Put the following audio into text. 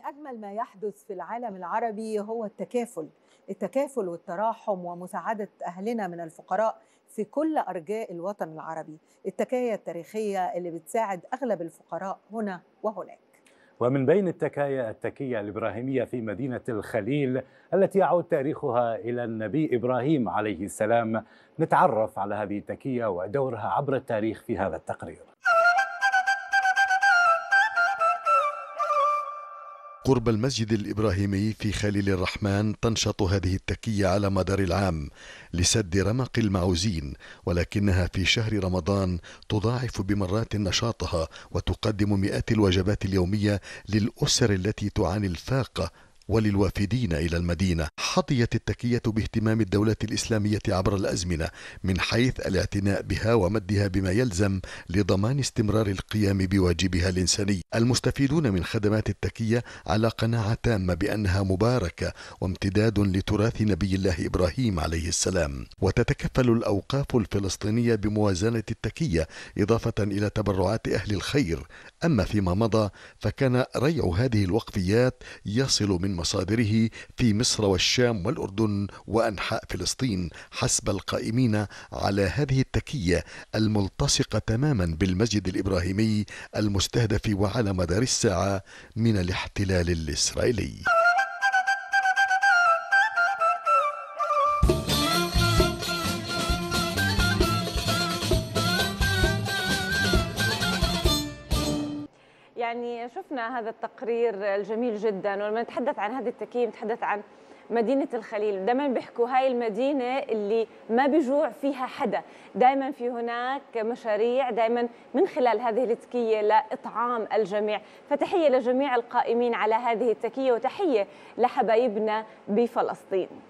من أجمل ما يحدث في العالم العربي هو التكافل التكافل والتراحم ومساعدة أهلنا من الفقراء في كل أرجاء الوطن العربي التكاية التاريخية اللي بتساعد أغلب الفقراء هنا وهناك ومن بين التكايا التكية الإبراهيمية في مدينة الخليل التي يعود تاريخها إلى النبي إبراهيم عليه السلام نتعرف على هذه التكية ودورها عبر التاريخ في هذا التقرير قرب المسجد الإبراهيمي في خليل الرحمن تنشط هذه التكية على مدار العام لسد رمق المعوزين ولكنها في شهر رمضان تضاعف بمرات نشاطها وتقدم مئات الوجبات اليومية للأسر التي تعاني الفاقة وللوافدين إلى المدينة حظيت التكية باهتمام الدولة الإسلامية عبر الأزمنة من حيث الاعتناء بها ومدها بما يلزم لضمان استمرار القيام بواجبها الإنساني المستفيدون من خدمات التكية على قناعة تامة بأنها مباركة وامتداد لتراث نبي الله إبراهيم عليه السلام وتتكفل الأوقاف الفلسطينية بموازنة التكية إضافة إلى تبرعات أهل الخير أما فيما مضى فكان ريع هذه الوقفيات يصل من مصادره في مصر والشام والأردن وأنحاء فلسطين حسب القائمين على هذه التكية الملتصقة تماما بالمسجد الإبراهيمي المستهدف وعلى مدار الساعة من الاحتلال الإسرائيلي يعني شفنا هذا التقرير الجميل جدا ولما نتحدث عن هذا التكييف نتحدث عن مدينة الخليل دائما بيحكوا هاي المدينة اللي ما بيجوع فيها حدا دائما في هناك مشاريع دائما من خلال هذه التكية لإطعام الجميع فتحية لجميع القائمين على هذه التكية وتحية لحبايبنا بفلسطين